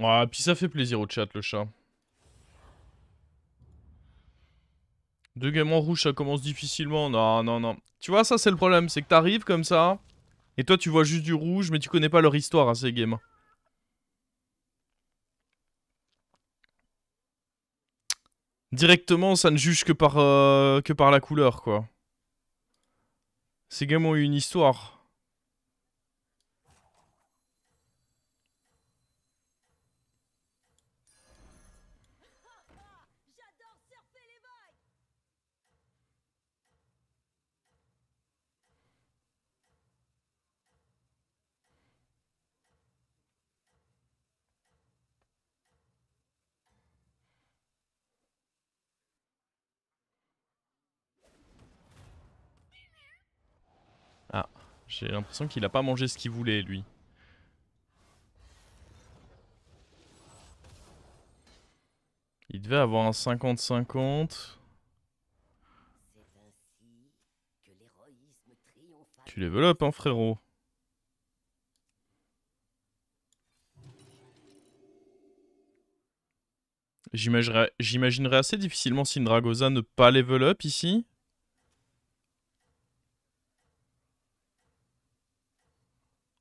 Ah, puis ça fait plaisir au chat, le chat. Deux gamins rouges, ça commence difficilement. Non, non, non. Tu vois, ça, c'est le problème. C'est que t'arrives comme ça, et toi, tu vois juste du rouge, mais tu connais pas leur histoire, à hein, ces gamins. Directement, ça ne juge que par, euh, que par la couleur, quoi. Ces gamins ont eu une histoire. J'ai l'impression qu'il a pas mangé ce qu'il voulait, lui. Il devait avoir un 50-50. Tu développes, hein, frérot. J'imaginerais assez difficilement si Dragosa ne pas level up ici.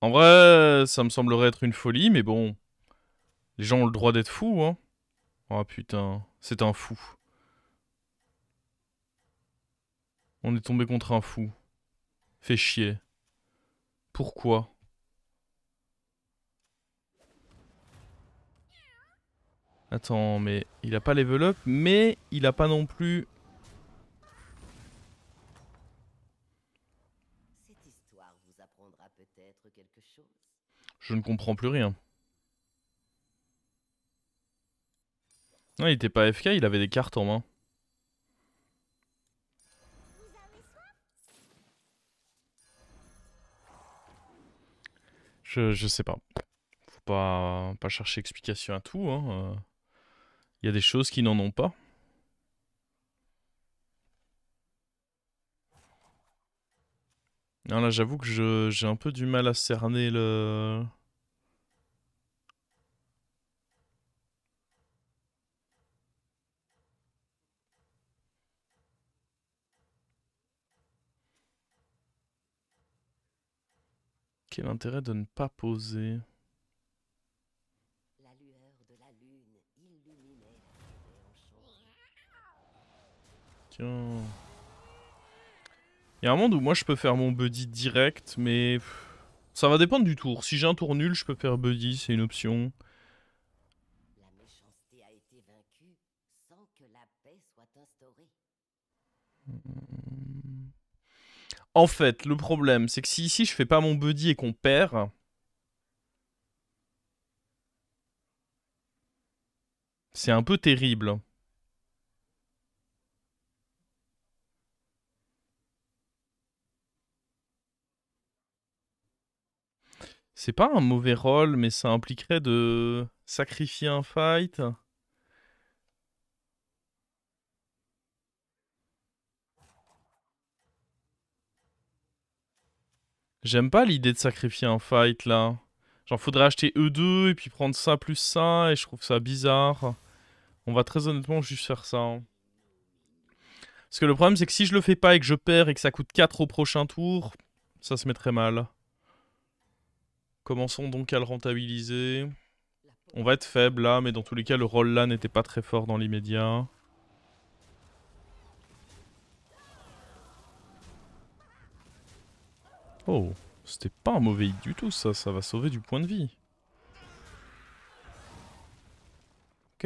En vrai, ça me semblerait être une folie, mais bon. Les gens ont le droit d'être fous, hein. Oh putain, c'est un fou. On est tombé contre un fou. Fait chier. Pourquoi Attends, mais il a pas level up, mais il a pas non plus Je ne comprends plus rien. Non, il était pas FK, il avait des cartes en main. Je, je sais pas. Faut pas, pas chercher explication à tout. Hein, euh. Il y a des choses qui n'en ont pas. Non, ah, là, j'avoue que j'ai un peu du mal à cerner le... Quel intérêt de ne pas poser Tiens... Il y a un monde où moi je peux faire mon buddy direct, mais ça va dépendre du tour. Si j'ai un tour nul, je peux faire buddy, c'est une option. Hmm. En fait, le problème, c'est que si ici je fais pas mon buddy et qu'on perd, c'est un peu terrible. C'est pas un mauvais rôle, mais ça impliquerait de sacrifier un fight. J'aime pas l'idée de sacrifier un fight là. Genre faudrait acheter E2 et puis prendre ça plus ça et je trouve ça bizarre. On va très honnêtement juste faire ça. Hein. Parce que le problème c'est que si je le fais pas et que je perds et que ça coûte 4 au prochain tour, ça se mettrait mal. Commençons donc à le rentabiliser. On va être faible là, mais dans tous les cas, le rôle là n'était pas très fort dans l'immédiat. Oh, c'était pas un mauvais hit du tout ça, ça va sauver du point de vie. Ok.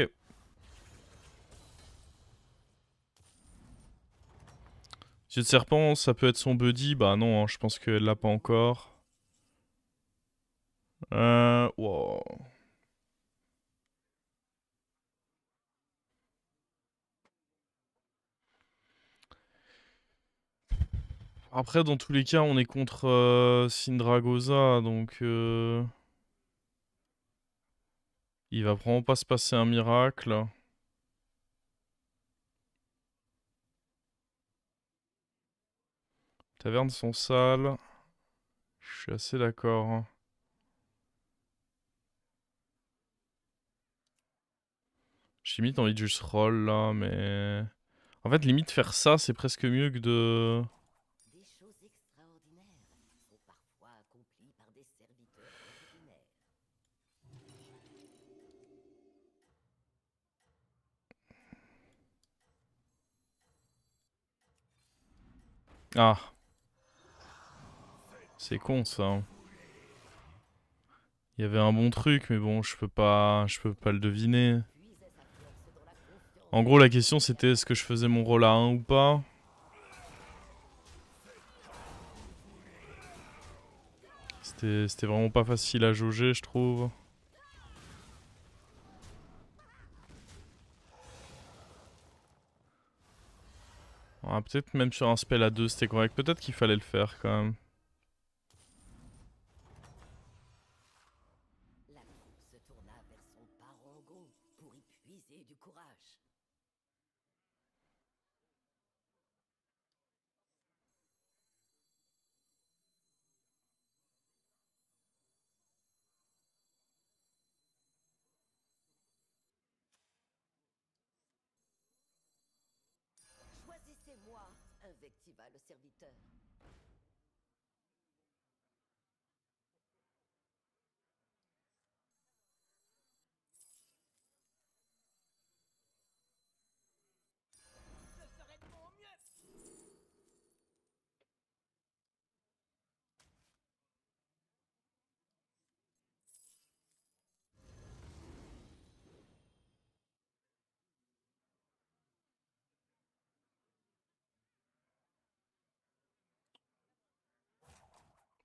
Yeux de serpent, ça peut être son buddy Bah non, hein, je pense qu'elle l'a pas encore. Euh, wow. Après, dans tous les cas, on est contre euh, Sindragosa, donc... Euh, il va probablement pas se passer un miracle. Taverne sont sales. Je suis assez d'accord. J'ai limite envie de juste roll là, mais. En fait, limite faire ça, c'est presque mieux que de. Ah. C'est con ça. Hein. Il y avait un bon truc, mais bon, je peux pas, je peux pas le deviner. En gros, la question c'était est-ce que je faisais mon rôle à 1 ou pas C'était vraiment pas facile à jauger, je trouve. Ah, peut-être même sur un spell à 2, c'était correct. Peut-être qu'il fallait le faire quand même. Va le serviteur.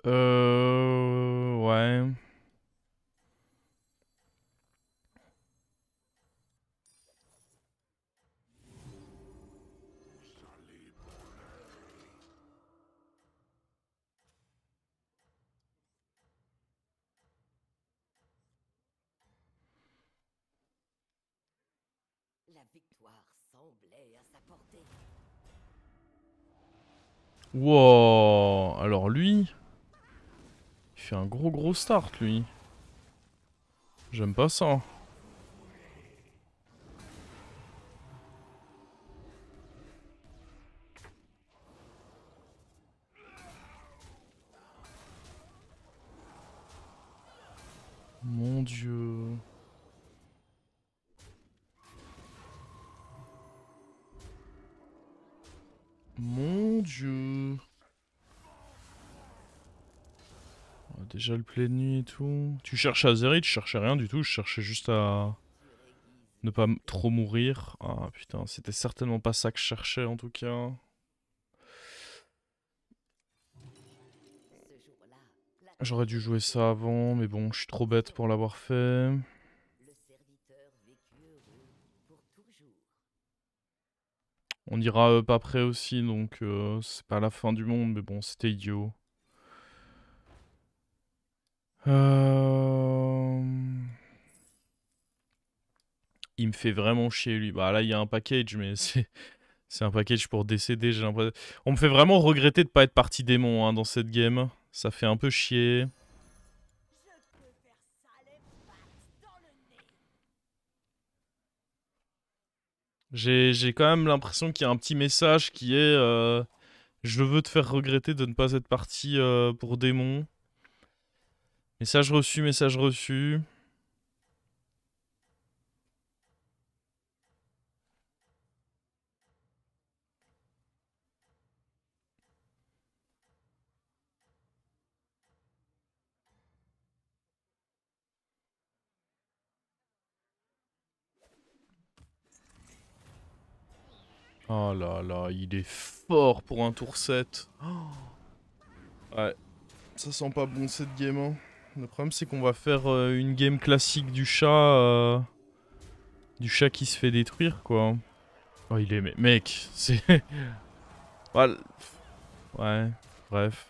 Euh, ouais. La victoire semblait à sa portée. alors lui un gros gros start lui. J'aime pas ça. Mon dieu. Mon dieu. déjà le plein nuit et tout. Tu cherches Azeri, je cherchais rien du tout, je cherchais juste à ne pas trop mourir. Ah putain, c'était certainement pas ça que je cherchais en tout cas. J'aurais dû jouer ça avant, mais bon, je suis trop bête pour l'avoir fait. On ira euh, pas près aussi, donc euh, c'est pas la fin du monde, mais bon, c'était idiot. Euh, il me fait vraiment chier lui. Bah là il y a un package mais c'est un package pour décéder j'ai On me fait vraiment regretter de ne pas être parti démon hein, dans cette game. Ça fait un peu chier. J'ai quand même l'impression qu'il y a un petit message qui est euh, Je veux te faire regretter de ne pas être parti euh, pour démon. Message reçu, message reçu. Oh là là, il est fort pour un tour 7. Ouais, ça sent pas bon cette game. Hein. Le problème c'est qu'on va faire euh, une game classique du chat. Euh, du chat qui se fait détruire quoi. Oh il est... mec, c'est... ouais, bref.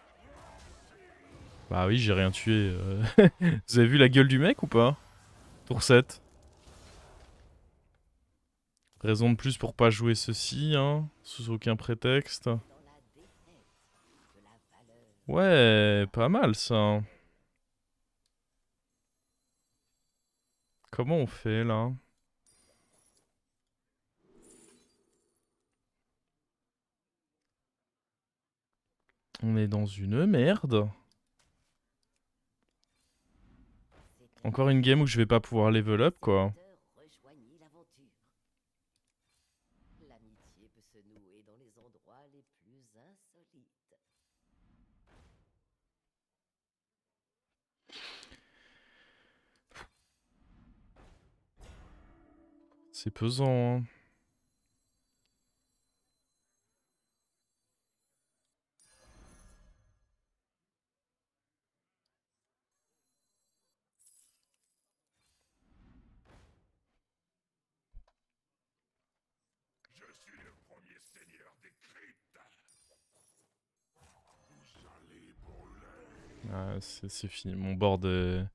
Bah oui, j'ai rien tué. Euh. Vous avez vu la gueule du mec ou pas Tour 7. Raison de plus pour pas jouer ceci, hein, sous aucun prétexte. Ouais, pas mal ça. Comment on fait là On est dans une merde. Encore une game où je vais pas pouvoir level up quoi. C'est pesant. Hein. Je suis le premier seigneur des cryptes. Vous allez Ah, c'est fini. Mon bord est... De...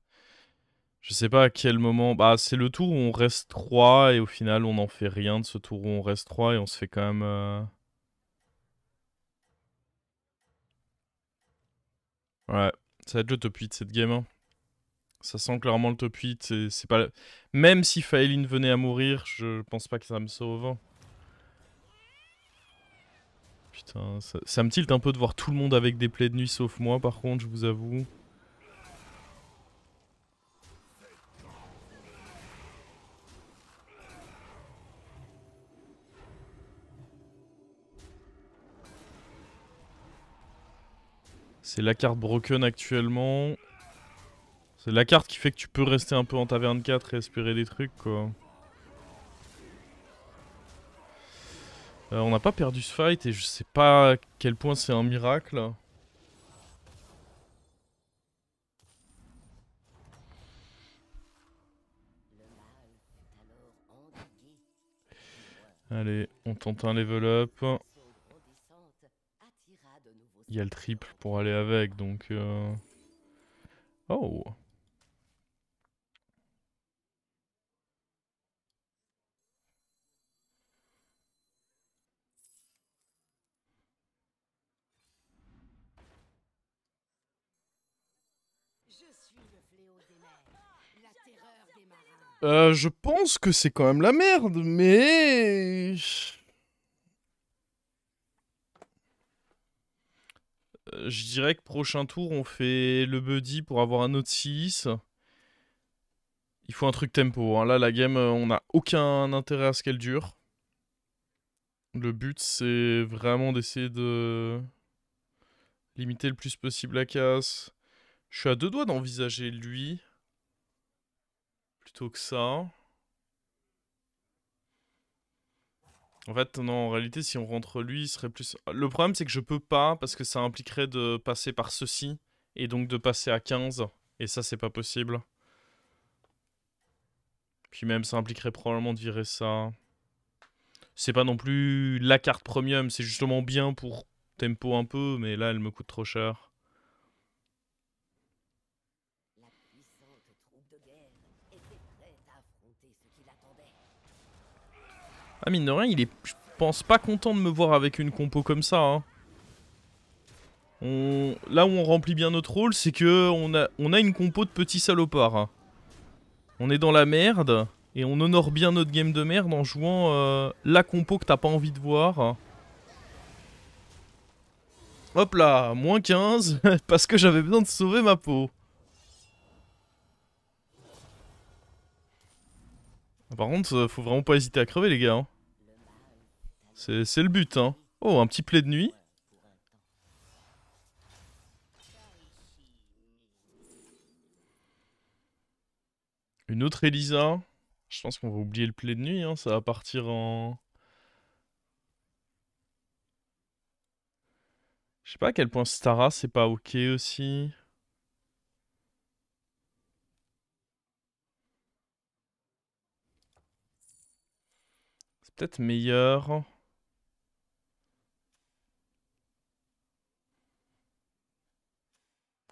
Je sais pas à quel moment. Bah, c'est le tour où on reste 3 et au final on n'en fait rien de ce tour où on reste 3 et on se fait quand même. Euh, ouais, ça va être le top 8 cette game. Hein. Ça sent clairement le top 8. c'est pas... Même si Faelin venait à mourir, je pense pas que ça me sauve. Hein. Putain, ça, ça me tilte un peu de voir tout le monde avec des plaies de nuit sauf moi, par contre, je vous avoue. C'est la carte broken actuellement. C'est la carte qui fait que tu peux rester un peu en taverne 4 et espérer des trucs quoi. Euh, on n'a pas perdu ce fight et je sais pas à quel point c'est un miracle. Allez, on tente un level up. Il y a le triple pour aller avec, donc... Euh. Oh Euh, je pense que c'est quand même la merde, mais... je dirais que prochain tour, on fait le buddy pour avoir un autre 6. Il faut un truc tempo. Hein. Là, la game, euh, on n'a aucun intérêt à ce qu'elle dure. Le but, c'est vraiment d'essayer de limiter le plus possible la casse. Je suis à deux doigts d'envisager lui. Plutôt que ça. En fait, non, en réalité, si on rentre lui, il serait plus. Le problème, c'est que je peux pas, parce que ça impliquerait de passer par ceci, et donc de passer à 15, et ça, c'est pas possible. Puis même, ça impliquerait probablement de virer ça. C'est pas non plus la carte premium, c'est justement bien pour tempo un peu, mais là, elle me coûte trop cher. Ah mine de rien, il est, je pense, pas content de me voir avec une compo comme ça. Hein. Là où on remplit bien notre rôle, c'est que on a... on a une compo de petits salopards. Hein. On est dans la merde, et on honore bien notre game de merde en jouant euh, la compo que t'as pas envie de voir. Hein. Hop là, moins 15, parce que j'avais besoin de sauver ma peau. Par contre, euh, faut vraiment pas hésiter à crever, les gars. Hein. C'est le but, hein. Oh, un petit plaid de nuit. Une autre Elisa. Je pense qu'on va oublier le plaid de nuit, hein. ça va partir en... Je sais pas à quel point Stara c'est pas ok aussi. peut-être meilleur.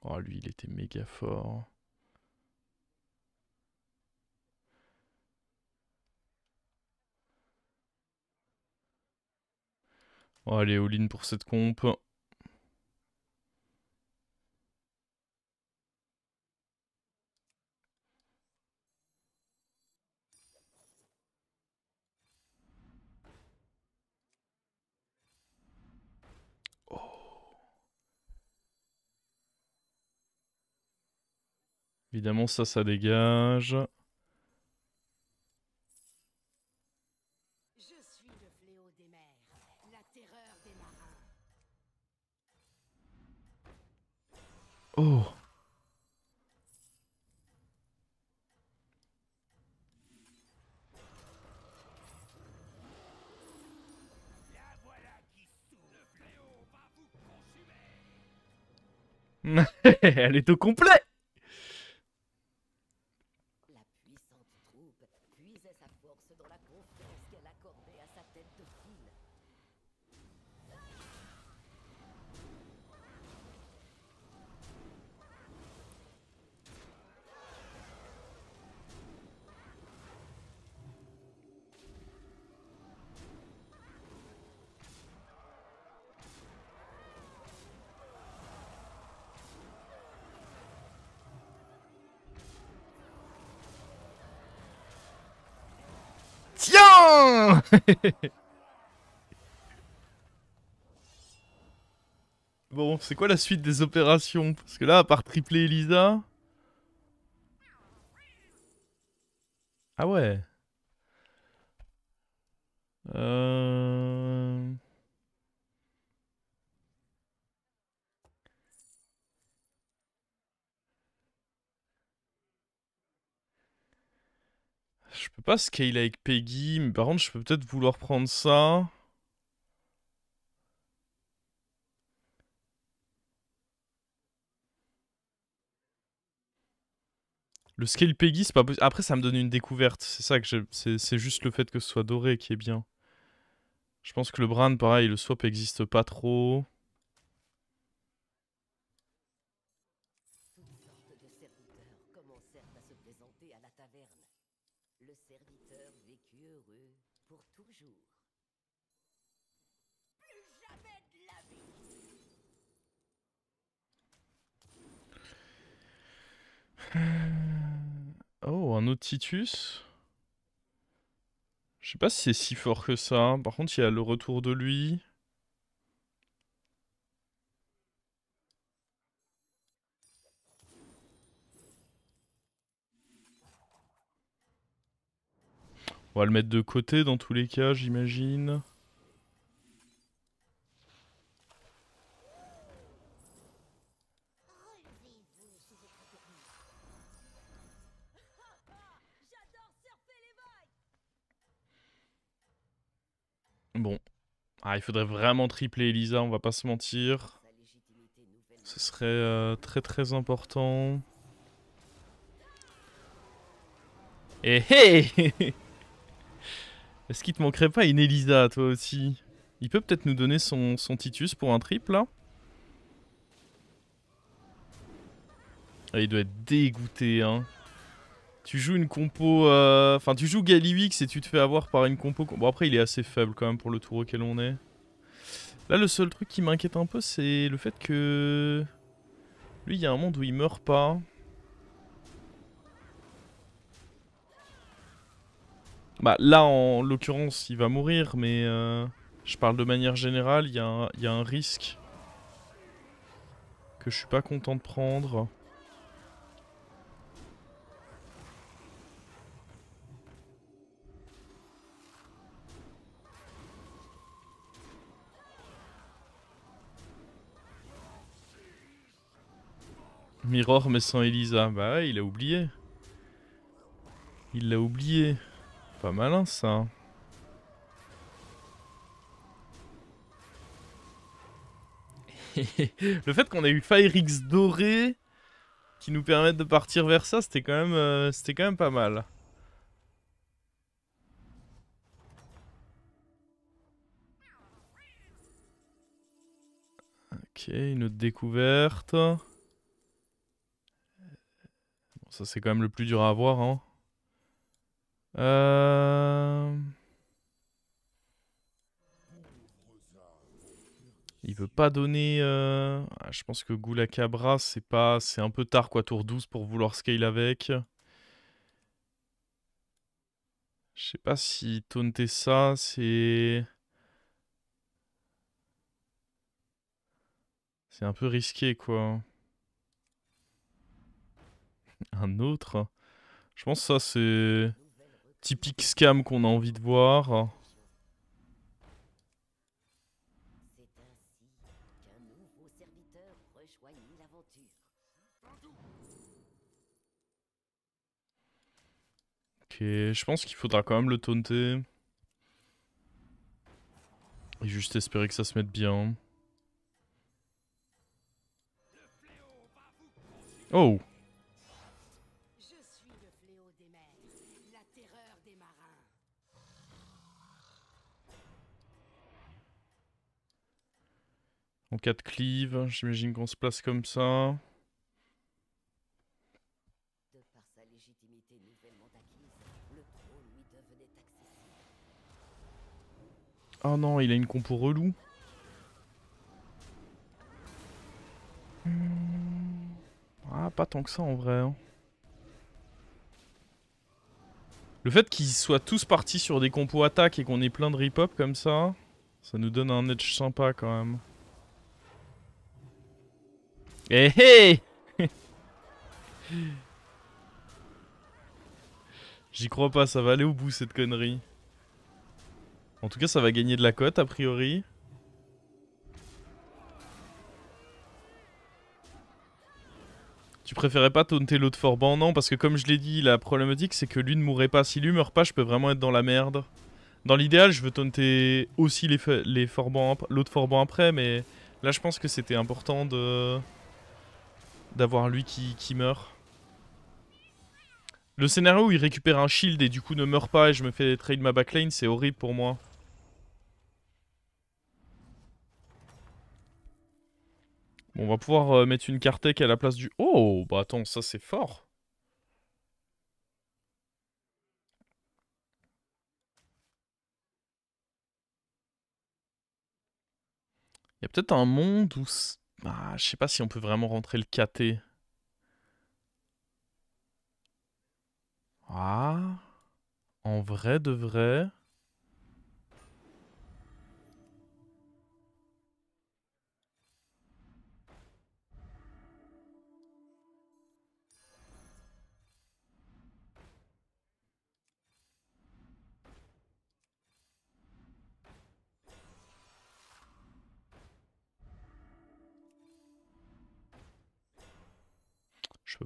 Oh, lui, il était méga fort. Oh, allez, all pour cette comp. Évidemment, ça, ça dégage. Je suis le fléau des mers, la terreur des marins. Oh. Elle est au complet bon, c'est quoi la suite des opérations Parce que là, à part tripler Elisa... Ah ouais. Euh... Je peux pas scale avec Peggy, mais par contre, je peux peut-être vouloir prendre ça. Le scale Peggy, c'est pas possible. Après, ça me donne une découverte. C'est ça que C'est juste le fait que ce soit doré qui est bien. Je pense que le brand, pareil, le swap n'existe pas trop. un autre Titus. Je sais pas si c'est si fort que ça. Hein. Par contre, il y a le retour de lui. On va le mettre de côté dans tous les cas, j'imagine. il faudrait vraiment tripler Elisa, on va pas se mentir. Ce serait euh, très très important. Eh hey Est-ce qu'il te manquerait pas une Elisa, toi aussi Il peut peut-être nous donner son, Titus pour un triple, ah, Il doit être dégoûté, hein. Tu joues une compo... Euh, enfin, tu joues Galiwix et tu te fais avoir par une compo... Bon, après, il est assez faible, quand même, pour le tour auquel on est. Là, le seul truc qui m'inquiète un peu, c'est le fait que... Lui, il y a un monde où il meurt pas. Bah là, en l'occurrence, il va mourir, mais euh, je parle de manière générale, il y, y, a un risque que je suis pas content de prendre. Mirror mais sans Elisa. Bah ouais, il a oublié. Il l'a oublié. Pas hein, ça. le fait qu'on ait eu Firex doré qui nous permette de partir vers ça, c'était quand même, euh, c'était quand même pas mal. Ok, une autre découverte. Ça, c'est quand même le plus dur à avoir. Hein. Euh, il veut pas donner... Euh, ah, je pense que Goulakabra c'est pas... C'est un peu tard, quoi, tour 12 pour vouloir scale avec. Je sais pas si taunter ça, c'est... C'est un peu risqué, quoi. un autre. Je pense que ça, c'est typique scam qu'on a envie de voir. Ok, je pense qu'il faudra quand même le taunter. Et juste espérer que ça se mette bien. Oh En cas cleave, j'imagine qu'on se place comme ça. Oh non, il a une compo relou. Hmm. Ah, pas tant que ça en vrai. Hein. Le fait qu'ils soient tous partis sur des compos attaque et qu'on ait plein de rip-up comme ça, ça nous donne un edge sympa quand même. Eh J'y crois pas, ça va aller au bout cette connerie. En tout cas, ça va gagner de la cote a priori. Tu préférais pas taunter l'autre Forban Non, parce que comme je l'ai dit, la problématique c'est que lui ne mourrait pas. Si lui meurt pas, je peux vraiment être dans la merde. Dans l'idéal, je veux taunter aussi les, les l'autre Forban après, mais là je pense que c'était important de d'avoir lui qui, qui, meurt. Le scénario où il récupère un shield et du coup ne meurt pas et je me fais trade ma backlane, c'est horrible pour moi. Bon, on va pouvoir euh, mettre une Kartek à la place du... Oh, bah attends, ça c'est fort Il y a peut-être un monde où ah, je sais pas si on peut vraiment rentrer le KT. Ah. En vrai de vrai.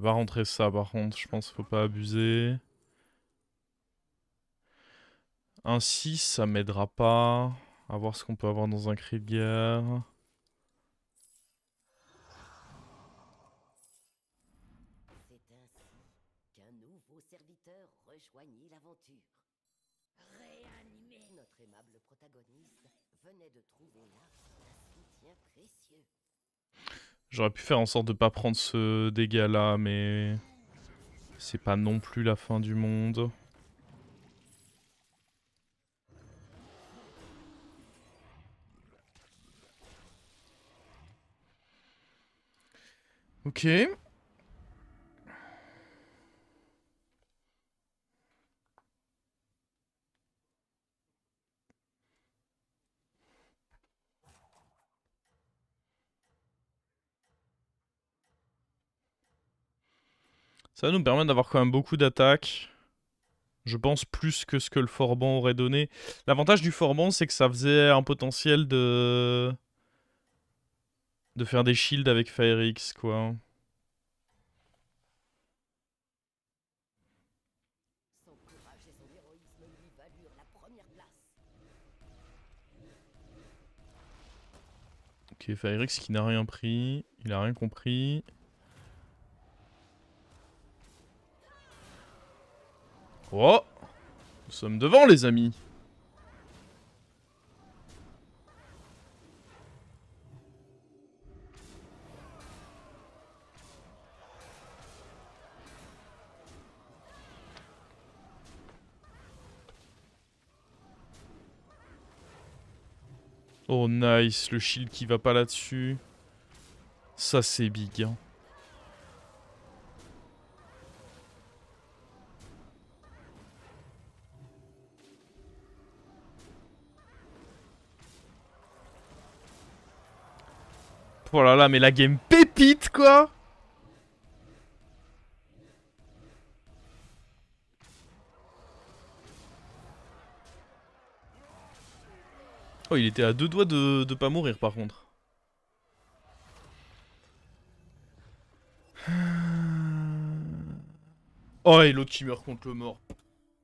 Va rentrer ça par contre, je pense qu'il faut pas abuser. Ainsi, 6, ça m'aidera pas. À voir ce qu'on peut avoir dans un cri de guerre. Notre aimable protagoniste venait de trouver là un soutien précieux. J'aurais pu faire en sorte de pas prendre ce dégât là, mais c'est pas non plus la fin du monde. Ok. Ça nous permet d'avoir quand même beaucoup d'attaques. Je pense plus que ce que le Forban aurait donné. L'avantage du Forban, c'est que ça faisait un potentiel de... De faire des shields avec FireX, quoi. Ok, FireX qui n'a rien pris, il a rien compris. Oh Nous sommes devant, les amis Oh nice, le shield qui va pas là-dessus. Ça c'est big. Hein. Oh là là, mais la game pépite, quoi Oh, il était à deux doigts de, de pas mourir, par contre. Oh, et l'autre qui meurt contre le mort.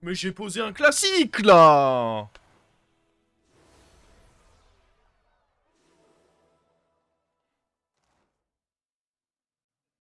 Mais j'ai posé un classique, là